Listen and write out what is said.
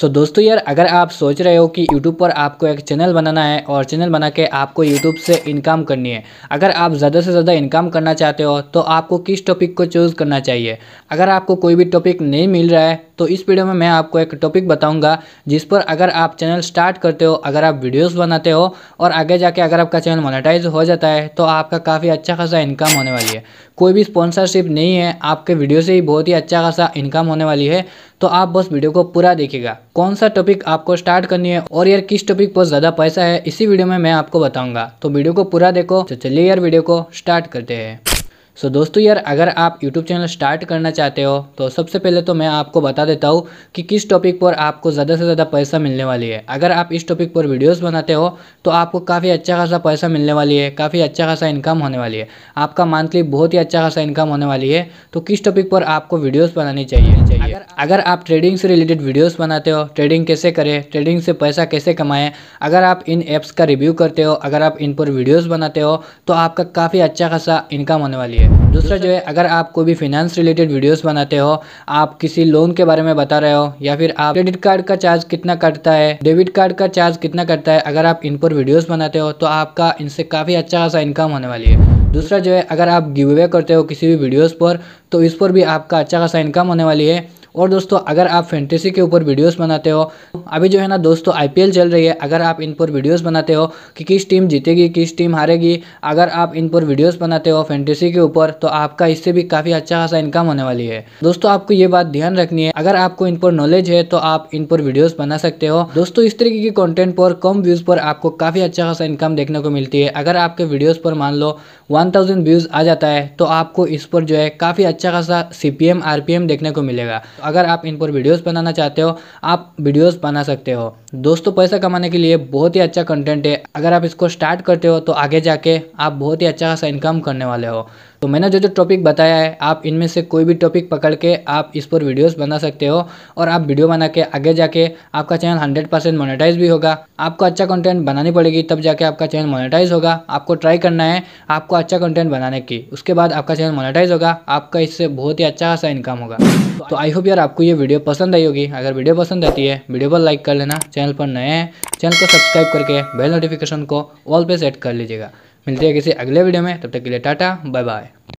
सो so, दोस्तों यार अगर आप सोच रहे हो कि YouTube पर आपको एक चैनल बनाना है और चैनल बना के आपको YouTube से इनकम करनी है अगर आप ज़्यादा से ज़्यादा इनकम करना चाहते हो तो आपको किस टॉपिक को चूज़ करना चाहिए अगर आपको कोई भी टॉपिक नहीं मिल रहा है तो इस वीडियो में मैं आपको एक टॉपिक बताऊंगा जिस पर अगर आप चैनल स्टार्ट करते हो अगर आप वीडियोस बनाते हो और आगे जाके अगर आपका चैनल मोनेटाइज हो जाता है तो आपका काफ़ी अच्छा खासा इनकम होने वाली है कोई भी स्पॉन्सरशिप नहीं है आपके वीडियो से ही बहुत ही अच्छा खासा इनकम होने वाली है तो आप बस वीडियो को पूरा देखेगा कौन सा टॉपिक आपको स्टार्ट करनी है और यार किस टॉपिक पर ज़्यादा पैसा है इसी वीडियो में मैं आपको बताऊँगा तो वीडियो को पूरा देखो तो चलिए यार वीडियो को स्टार्ट करते हैं सो so, दोस्तों यार अगर आप YouTube चैनल स्टार्ट करना चाहते हो तो सबसे पहले तो मैं आपको बता देता हूँ कि किस टॉपिक पर आपको ज़्यादा से ज़्यादा पैसा मिलने वाली है अगर आप इस टॉपिक पर वीडियोस बनाते हो तो आपको काफ़ी अच्छा खासा पैसा मिलने वाली है काफ़ी अच्छा खासा इनकम होने वाली है आपका मंथली बहुत ही अच्छा खासा इनकम होने वाली है तो किस टॉपिक पर आपको वीडियोज़ बनानी चाहिए चाहिए अगर, अगर आप ट्रेडिंग से रिलेटेड वीडियोज़ बनाते हो ट्रेडिंग कैसे करें ट्रेडिंग से पैसा कैसे कमाएँ अगर आप इन ऐप्स का रिव्यू करते हो अगर आप इन पर वीडियोज़ बनाते हो तो आपका काफ़ी अच्छा खासा इनकम होने वाली है है दूसरा जो है अगर आप कोई भी फिनेंस रिलेटेड वीडियोस बनाते हो आप किसी लोन के बारे में बता रहे हो या फिर आप क्रेडिट कार्ड का चार्ज कितना कटता है डेबिट कार्ड का चार्ज कितना कटता है अगर आप इन पर वीडियोज़ बनाते हो तो आपका इनसे काफ़ी अच्छा खासा इनकम होने वाली है दूसरा जो है अगर आप गिव अवे करते हो किसी भी वीडियोज़ पर तो इस पर भी आपका अच्छा खासा इनकम होने वाली है और दोस्तों अगर आप फैंटेसी के ऊपर वीडियोस बनाते हो अभी जो है ना दोस्तों आईपीएल चल रही है अगर आप इन पर वीडियोस बनाते हो कि किस टीम जीतेगी किस टीम हारेगी अगर आप इन पर वीडियोस बनाते हो फैंटेसी के ऊपर तो आपका इससे भी काफ़ी अच्छा खासा इनकम होने वाली है दोस्तों आपको ये बात ध्यान रखनी है अगर आपको इन पर नॉलेज है तो आप इन पर वीडियोज़ बना सकते हो दोस्तों इस तरीके की कॉन्टेंट पर कम व्यूज़ पर आपको काफ़ी अच्छा खासा इनकम देखने को मिलती है अगर आपके वीडियोज़ पर मान लो थाउजेंड व्यूज़ आ जाता है तो आपको इस पर जो है काफ़ी अच्छा खासा सी पी देखने को मिलेगा अगर आप इन पर वीडियोस बनाना चाहते हो आप वीडियोस बना सकते हो दोस्तों पैसा कमाने के लिए बहुत ही अच्छा कंटेंट है अगर आप इसको स्टार्ट करते हो तो आगे जाके आप बहुत ही अच्छा खासा इनकम करने वाले हो तो मैंने जो जो टॉपिक बताया है आप इनमें से कोई भी टॉपिक पकड़ के आप इस पर वीडियोस बना सकते हो और आप वीडियो बना के आगे जाके आपका चैनल हंड्रेड परसेंट मोनिटाइज भी होगा आपको अच्छा कंटेंट बनानी पड़ेगी तब जाके आपका चैनल मोनिटाइज होगा आपको ट्राई करना है आपको अच्छा कंटेंट बनाने की उसके बाद आपका चैनल मोनिटाइज होगा आपका इससे बहुत ही अच्छा खासा इनकम होगा तो आई होप यार आपको ये वीडियो पसंद आई होगी अगर वीडियो पसंद आती है वीडियो पर लाइक कर लेना चैनल पर नए हैं चैनल को सब्सक्राइब करके बेल नोटिफिकेशन को ऑल पे सेट कर लीजिएगा मिलते हैं किसी अगले वीडियो में तब तक के लिए टाटा बाय बाय